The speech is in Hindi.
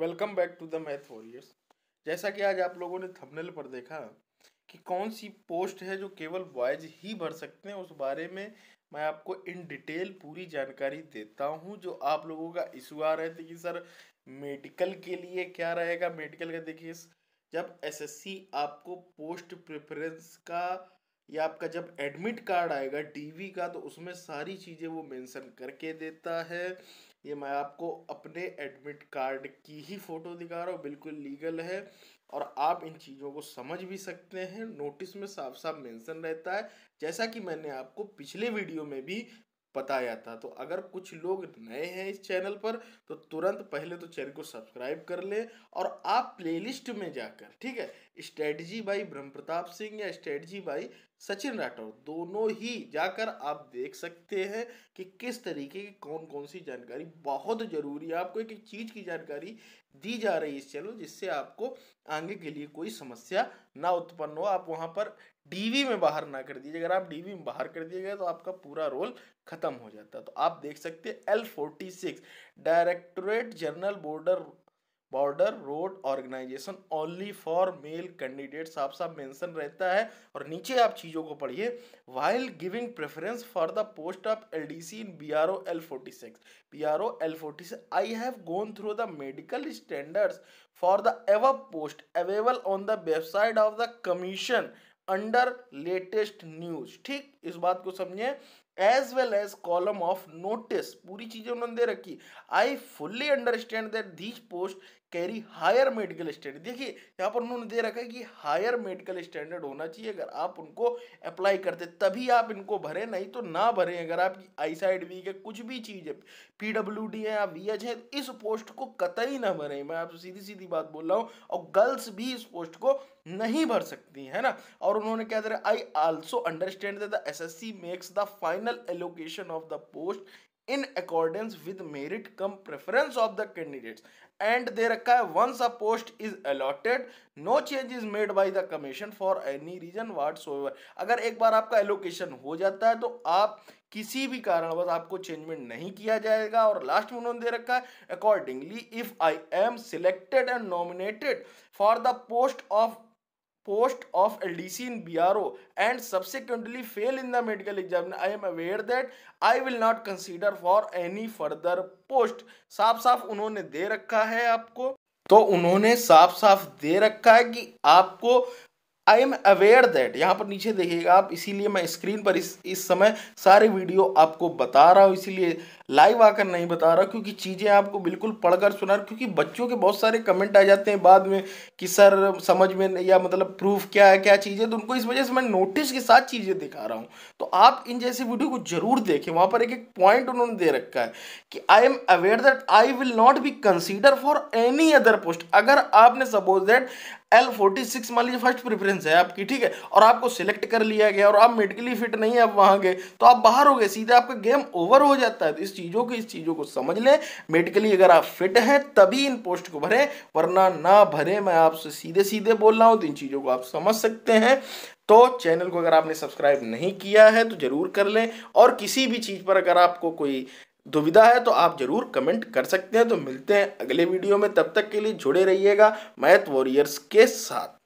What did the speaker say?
Welcome back to the math warriors जैसा कि आज आप लोगों ने थंबनेल पर देखा कि कौन सी पोस्ट है जो केवल बॉयज ही भर सकते हैं उस बारे में मैं आपको इन डिटेल पूरी जानकारी देता हूं जो आप लोगों का इशू आ रहे थे कि सर मेडिकल के लिए क्या रहेगा मेडिकल का देखिए जब एसएससी आपको पोस्ट प्रेफरेंस का या आपका जब एडमिट कार्ड आएगा डीवी का तो उसमें सारी चीज़ें वो मेंशन करके देता है ये मैं आपको अपने एडमिट कार्ड की ही फ़ोटो दिखा रहा हूँ बिल्कुल लीगल है और आप इन चीज़ों को समझ भी सकते हैं नोटिस में साफ साफ मेंशन रहता है जैसा कि मैंने आपको पिछले वीडियो में भी बताया था तो अगर कुछ लोग नए हैं इस चैनल पर तो तुरंत पहले तो चैनल को सब्सक्राइब कर लें और आप प्लेलिस्ट में जाकर ठीक है स्ट्रेटजी बाई ब्रह्म प्रताप सिंह या स्ट्रेटजी बाई सचिन राठौर दोनों ही जाकर आप देख सकते हैं कि किस तरीके की कौन कौन सी जानकारी बहुत ज़रूरी है आपको एक एक चीज़ की जानकारी दी जा रही है इस चैनल जिससे आपको आगे के लिए कोई समस्या ना उत्पन्न हो आप वहाँ पर डीवी में बाहर ना कर दीजिए अगर आप डीवी में बाहर कर दिए गए तो आपका पूरा रोल ख़त्म हो जाता है तो आप देख सकते हैं L forty six directorate general border border road organisation only for male candidate साफ साफ मेंशन रहता है और नीचे आप चीज़ों को पढ़िए while giving preference for the post of L D C in B R O L forty six B R O L forty six I have gone through the medical standards for the above post available on the website of the commission under latest news ठीक इस बात को समझें as well as column of notice पूरी चीजें उन्होंने दे रखी I fully understand that these post carry higher medical standard देखिए यहाँ पर उन्होंने दे रखा है कि हायर मेडिकल स्टैंडर्ड होना चाहिए अगर आप उनको अप्लाई करते तभी आप इनको भरें नहीं तो ना भरें अगर आप आई साइड वी के कुछ भी चीज़ है पी डब्ल्यू डी है या वी एच है इस पोस्ट को कतई ना भरें मैं आपसे सीधी सीधी बात बोल रहा हूँ और गर्ल्स भी इस पोस्ट को नहीं भर सकती है ना और उन्होंने क्या दे रहा I also understand that the S S C makes the final final allocation of the post in accordance with merit cum preference of the candidates and दे रखा है once a post is allotted no change is made by the commission for any reason whatsoever अगर एक बार आपका allocation हो जाता है तो आप किसी भी कारणवश आपको चेंजमेंट नहीं किया जाएगा और लास्ट में उन्होंने दे रखा है accordingly if I am selected and nominated for the post of post of LDC in BRO and subsequently fail in the medical exam. I am aware that I will not consider for any further post. साफ साफ उन्होंने दे रखा है आपको तो उन्होंने साफ साफ दे रखा है कि आपको आई एम अवेयर दैट यहाँ पर नीचे देखिएगा आप इसीलिए मैं स्क्रीन पर इस इस समय सारे वीडियो आपको बता रहा हूँ इसीलिए लाइव आकर नहीं बता रहा क्योंकि चीज़ें आपको बिल्कुल पढ़कर सुना क्योंकि बच्चों के बहुत सारे कमेंट आ जाते हैं बाद में कि सर समझ में या मतलब प्रूफ क्या है क्या चीज़ें तो उनको इस वजह से मैं नोटिस के साथ चीज़ें दिखा रहा हूँ तो आप इन जैसी वीडियो को जरूर देखें वहाँ पर एक एक पॉइंट उन्होंने दे रखा है कि I am aware that I will not be consider for any other post अगर आपने suppose that L forty six मान लीजिए फर्स्ट प्रेफरेंस है आपकी ठीक है और आपको सिलेक्ट कर लिया गया और आप मेडिकली फिट नहीं है आप वहाँ गए तो आप बाहर हो गए सीधे आपका गेम ओवर हो जाता है तो इस चीज़ों की इस चीज़ों को समझ लें मेडिकली अगर आप फिट हैं तभी इन पोस्ट को भरें वरना ना भरें मैं आपसे सीधे सीधे बोल रहा हूँ तो इन चीज़ों को आप समझ सकते हैं तो चैनल को अगर आपने सब्सक्राइब नहीं किया है तो ज़रूर कर लें और किसी भी चीज़ पर अगर आपको कोई दुविधा है तो आप ज़रूर कमेंट कर सकते हैं तो मिलते हैं अगले वीडियो में तब तक के लिए जुड़े रहिएगा मैथ वॉरियर्स के साथ